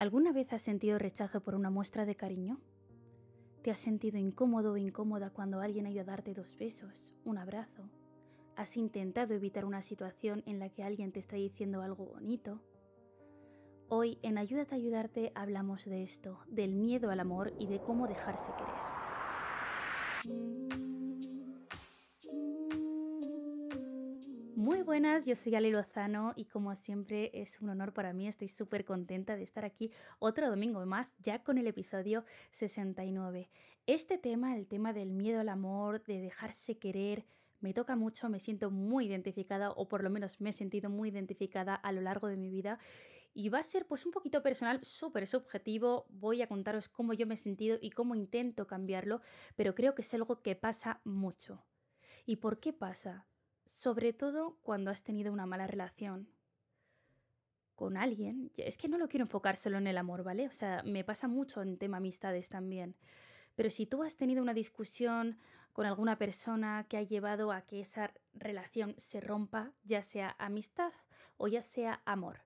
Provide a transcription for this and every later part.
¿Alguna vez has sentido rechazo por una muestra de cariño? ¿Te has sentido incómodo o incómoda cuando alguien ha ido a darte dos besos, un abrazo? ¿Has intentado evitar una situación en la que alguien te está diciendo algo bonito? Hoy en Ayúdate a ayudarte hablamos de esto, del miedo al amor y de cómo dejarse querer. Muy buenas, yo soy Ale Lozano y como siempre es un honor para mí, estoy súper contenta de estar aquí otro domingo más, ya con el episodio 69. Este tema, el tema del miedo al amor, de dejarse querer, me toca mucho, me siento muy identificada o por lo menos me he sentido muy identificada a lo largo de mi vida y va a ser pues un poquito personal, súper subjetivo, voy a contaros cómo yo me he sentido y cómo intento cambiarlo, pero creo que es algo que pasa mucho. ¿Y por qué pasa? sobre todo cuando has tenido una mala relación con alguien. Es que no lo quiero enfocar solo en el amor, ¿vale? O sea, me pasa mucho en tema amistades también. Pero si tú has tenido una discusión con alguna persona que ha llevado a que esa relación se rompa, ya sea amistad o ya sea amor,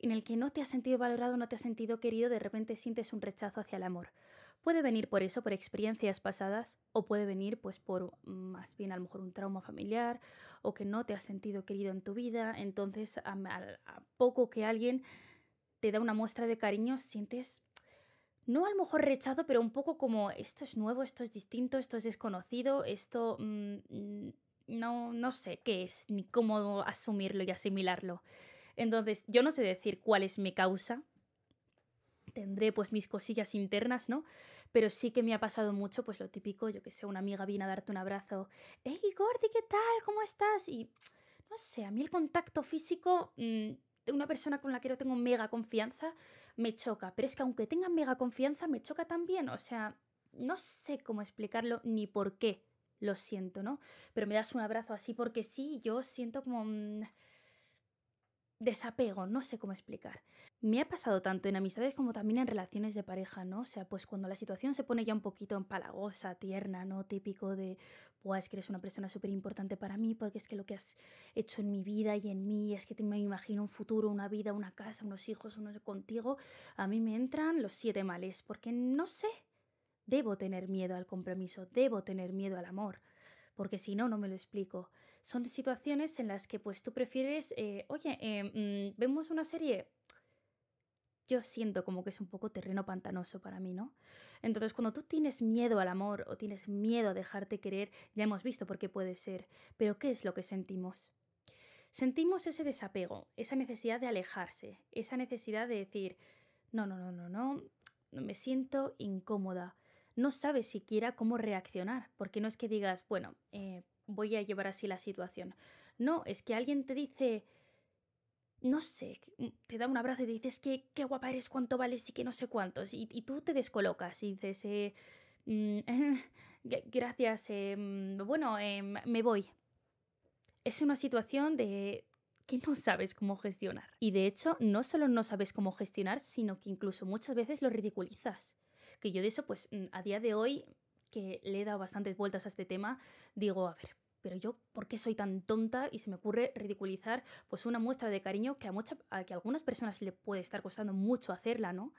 en el que no te has sentido valorado, no te has sentido querido, de repente sientes un rechazo hacia el amor. Puede venir por eso, por experiencias pasadas, o puede venir pues por más bien a lo mejor un trauma familiar o que no te has sentido querido en tu vida. Entonces, a, poco que alguien te da una muestra de cariño, sientes no a lo mejor rechazo pero un poco como esto es nuevo, esto es distinto, esto es desconocido, esto mm, mm, no, no sé qué es, ni cómo asumirlo y asimilarlo. Entonces, yo no sé decir cuál es mi causa, tendré pues mis cosillas internas, ¿no? Pero sí que me ha pasado mucho, pues lo típico, yo que sé, una amiga viene a darte un abrazo, hey Gordi, ¿qué tal? ¿Cómo estás? Y no sé, a mí el contacto físico de mm, una persona con la que no tengo mega confianza me choca, pero es que aunque tenga mega confianza me choca también, o sea, no sé cómo explicarlo ni por qué, lo siento, ¿no? Pero me das un abrazo así porque sí, yo siento como... Mm, desapego, no sé cómo explicar. Me ha pasado tanto en amistades como también en relaciones de pareja, ¿no? O sea, pues cuando la situación se pone ya un poquito empalagosa, tierna, ¿no? Típico de, pues que eres una persona súper importante para mí porque es que lo que has hecho en mi vida y en mí es que te, me imagino un futuro, una vida, una casa, unos hijos, unos contigo, a mí me entran los siete males porque no sé, debo tener miedo al compromiso, debo tener miedo al amor porque si no, no me lo explico. Son situaciones en las que pues tú prefieres, eh, oye, eh, mm, vemos una serie, yo siento como que es un poco terreno pantanoso para mí, ¿no? Entonces, cuando tú tienes miedo al amor o tienes miedo a dejarte querer, ya hemos visto por qué puede ser, pero ¿qué es lo que sentimos? Sentimos ese desapego, esa necesidad de alejarse, esa necesidad de decir, no, no, no, no, no, me siento incómoda, no sabes siquiera cómo reaccionar, porque no es que digas, bueno, eh, voy a llevar así la situación. No, es que alguien te dice, no sé, mm, te da un abrazo y te dices que qué guapa eres, cuánto vales y que no sé cuántos, y, tú te descolocas y dices, eh, mm, gracias, eh, mm, bueno, me voy. Es una situación de, que no sabes cómo gestionar. Y de hecho, no solo no sabes cómo gestionar, sino que incluso muchas veces lo ridiculizas que yo de eso, pues mm, a día de hoy, que le he dado bastantes vueltas a este tema, digo, a ver, pero yo, ¿por qué soy tan tonta y se me ocurre ridiculizar pues una muestra de cariño que a, mucha, que algunas personas le puede estar costando mucho hacerla, ¿no?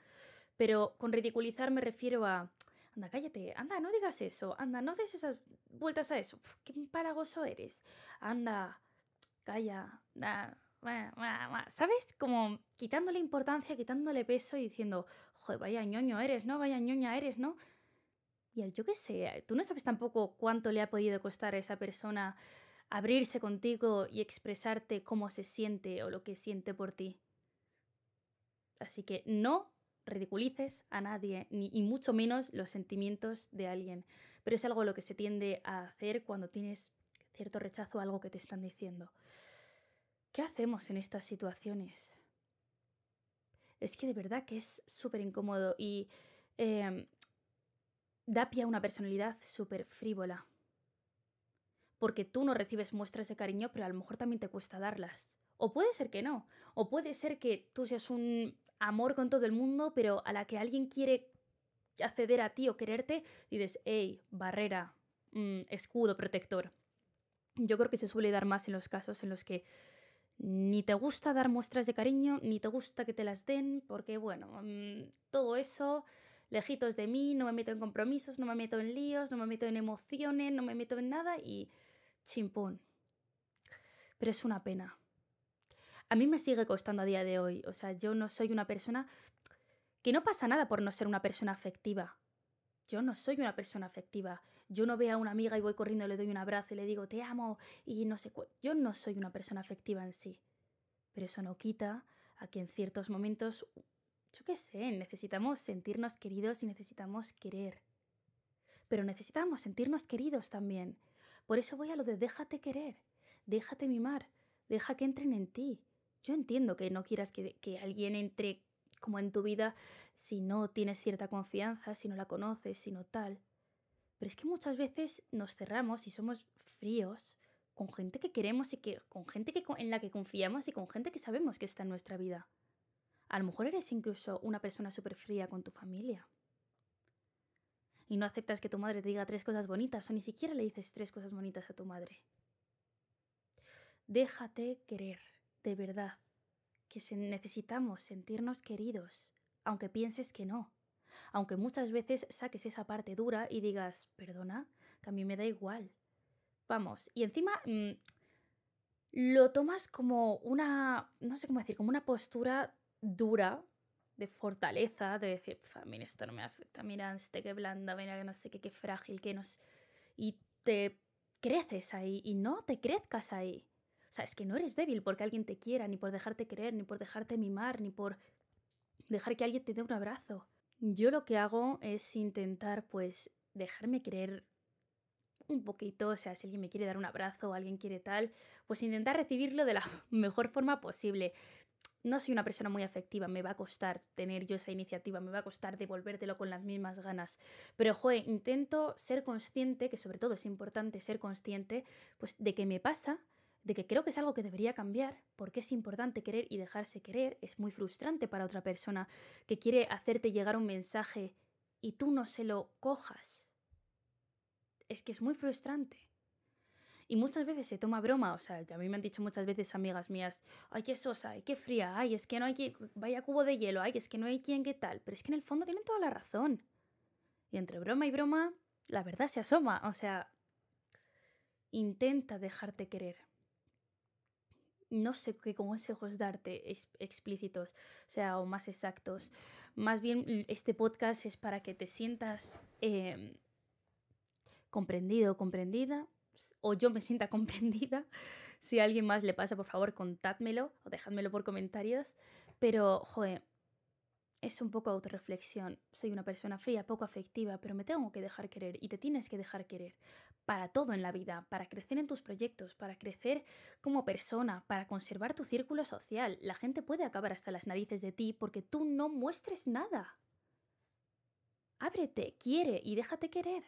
Pero con ridiculizar me refiero a, anda, cállate, anda, no digas eso, anda, no des esas vueltas a eso, qué palagoso eres, anda, calla, ¿sabes? Como quitándole importancia, quitándole peso y diciendo, joder, vaya ñoño eres, ¿no? Vaya ñoña eres, ¿no? Y yo qué sé, tú no sabes tampoco cuánto le ha podido costar a esa persona abrirse contigo y expresarte cómo se siente o lo que siente por ti. Así que no ridiculices a nadie, ni, y mucho menos los sentimientos de alguien. Pero es algo lo que se tiende a hacer cuando tienes cierto rechazo a algo que te están diciendo. ¿Qué hacemos en estas situaciones? es que de verdad que es súper incómodo y em, da pie a una personalidad súper frívola. Porque tú no recibes muestras de cariño, pero a lo mejor también te cuesta darlas. O puede ser que no. O puede ser que tú seas un amor con todo el mundo, pero a la que alguien quiere acceder a ti o quererte, dices, hey, barrera, mm, escudo, protector. Yo creo que se suele dar más en los casos en los que ni te gusta dar muestras de cariño, ni te gusta que te las den, porque bueno, mm, todo eso, lejitos de mí, no me meto en compromisos, no me meto en líos, no me meto en emociones, no me meto en nada y chimpón. Pero es una pena. A mí me sigue costando a día de hoy, o sea, yo no soy una persona que no pasa nada por no ser una persona afectiva. Yo no soy una persona afectiva yo no veo a una amiga y voy corriendo, le doy un abrazo y le digo te amo y no sé Yo no soy una persona afectiva en sí. Pero eso no quita a que en ciertos momentos, yo qué sé, necesitamos sentirnos queridos y necesitamos querer. Pero necesitamos sentirnos queridos también. Por eso voy a lo de déjate querer, déjate mimar, deja que entren en ti. Yo entiendo que no quieras que, que alguien entre como en tu vida si no tienes cierta confianza, si no la conoces, si no tal. Pero es que muchas veces nos cerramos y somos fríos con gente que queremos y que, con gente que, en la que confiamos y con gente que sabemos que está en nuestra vida. A lo mejor eres incluso una persona súper fría con tu familia. Y no aceptas que tu madre te diga tres cosas bonitas o ni siquiera le dices tres cosas bonitas a tu madre. Déjate querer, de verdad, que necesitamos sentirnos queridos, aunque pienses que no aunque muchas veces saques esa parte dura y digas, perdona, que a mí me da igual. Vamos, y encima mm, lo tomas como una, no sé cómo decir, como una postura dura, de fortaleza, de decir, mira, esto no me afecta, mira, este que blanda, mira, que no sé qué, qué frágil, que sé. Y te creces ahí y no te crezcas ahí. O sea, es que no eres débil porque alguien te quiera, ni por dejarte creer, ni por dejarte mimar, ni por dejar que alguien te dé un abrazo. Yo lo que hago es intentar pues dejarme creer un poquito, o sea, si alguien me quiere dar un abrazo o alguien quiere tal, pues intentar recibirlo de la mejor forma posible. No soy una persona muy afectiva, me va a costar tener yo esa iniciativa, me va a costar devolvértelo con las mismas ganas. Pero, joe, intento ser consciente, que sobre todo es importante ser consciente, pues de que me pasa, de que creo que es algo que debería cambiar, porque es importante querer y dejarse querer, es muy frustrante para otra persona que quiere hacerte llegar un mensaje y tú no se lo cojas. Es que es muy frustrante. Y muchas veces se toma broma, o sea, a mí me han dicho muchas veces amigas mías, ay, qué sosa, ay, qué fría, ay, es que no hay quien, vaya cubo de hielo, ay, es que no hay quien, qué tal, pero es que en el fondo tienen toda la razón. Y entre broma y broma, la verdad se asoma, o sea, intenta dejarte querer no sé qué consejos darte explícitos, o sea, o más exactos. Más bien, este podcast es para que te sientas comprendido em, comprendido, comprendida, o yo me sienta comprendida. Si a alguien más le pasa, por favor, contádmelo o dejádmelo por comentarios. Pero, joder, es un poco autorreflexión. Soy una persona fría, poco afectiva, pero me tengo que dejar querer y te tienes que dejar querer. Para todo en la vida, para crecer en tus proyectos, para crecer como persona, para conservar tu círculo social. La gente puede acabar hasta las narices de ti porque tú no muestres nada. Ábrete, quiere y déjate querer.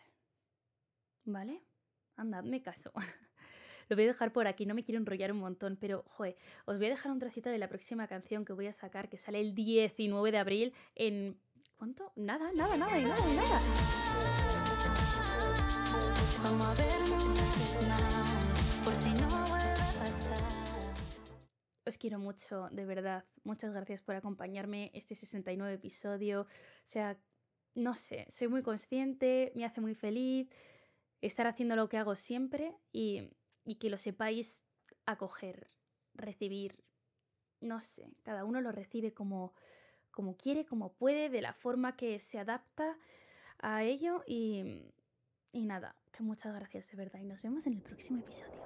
¿Vale? Andadme caso. Lo voy a dejar por aquí, no me quiero enrollar un montón, pero joder, os voy a dejar un trocito de la próxima canción que voy a sacar, que sale el 19 de abril en... ¿Cuánto? Nada, nada, nada, y nada, nada. Os quiero mucho, de verdad. Muchas gracias por acompañarme este 69 episodio. O sea, no sé, soy muy consciente, me hace muy feliz estar haciendo lo que hago siempre y y que lo sepáis acoger, recibir. No sé, cada uno lo recibe como, como quiere, como puede, de la forma que se adapta a ello y, y nada, que muchas gracias de verdad y nos vemos en el próximo episodio.